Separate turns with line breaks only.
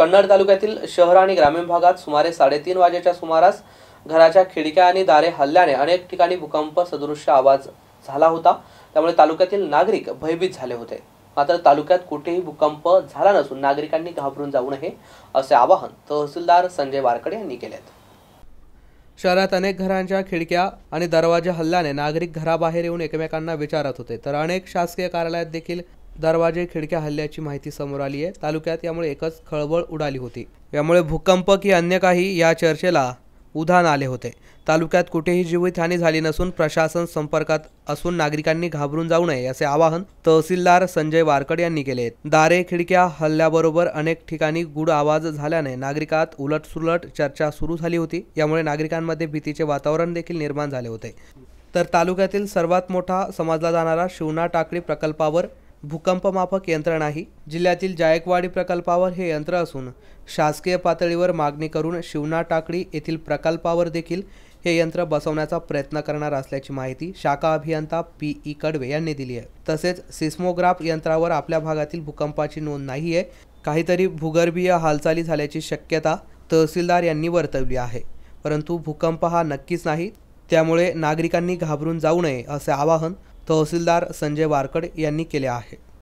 कन्नड तालुक्यातील शहर आणि ग्रामीण भागात सुमारे साडेतीन वाजेच्या सुमारास घराच्या खिडक्या आणि दारे हल्ल्याने अनेक ठिकाणी भूकंप सदृश्य आवाज झाला होता त्यामुळे तालुक्यातील नागरिक भयभीत झाले होते मात्र तालुक्यात कुठेही भूकंप झाला नसून नागरिकांनी घाबरून जाऊ नये असे आवाहन तहसीलदार संजय वारकडे यांनी केले शहरात अनेक घरांच्या खिडक्या आणि दरवाजे हल्ल्याने नागरिक घराबाहेर येऊन एकमेकांना विचारत होते तर अनेक शासकीय कार्यालयात देखील दरवाजे खिडक्या हल्ल्याची माहिती समोर आली आहे तालुक्यात यामुळे एकच खळबळ उडाली होती यामुळे भूकंप की अन्य काही या चर्चेला उधाण आले होते तालुक्यात कुठेही जीवितहानी झाली नसून प्रशासन संपर्कात असून नागरिकांनी घाबरून जाऊ नये असे आवाहन तहसीलदार संजय वारकड यांनी केले दारे खिडक्या हल्ल्याबरोबर अनेक ठिकाणी गुड आवाज झाल्याने नागरिकात उलटसुलट चर्चा सुरू झाली होती यामुळे नागरिकांमध्ये भीतीचे वातावरण देखील निर्माण झाले होते तर तालुक्यातील सर्वात मोठा समजला जाणारा शिवना टाकळी प्रकल्पावर भूकंप यंत्र नाही जिल्ह्यातील जायकवाडी प्रकल्पावर हे यंत्र असून शासकीय पातळीवर मागणी करून शिवना टाकडी येथील प्रकल्पावर देखील हे यंत्र बसवण्याचा प्रयत्न करणार असल्याची माहिती शाखा अभियंता पी ई कडवे यांनी दिली आहे तसेच सिस्मोग्राफ यंत्रावर आपल्या भागातील भूकंपाची नोंद नाही आहे काहीतरी भूगर्भीय हालचाली झाल्याची शक्यता तहसीलदार यांनी वर्तवली आहे परंतु भूकंप हा नक्कीच नाही त्यामुळे नागरिकांनी घाबरून जाऊ नये असे आवाहन तहसीलदार संजय वारकड यांनी केले आहे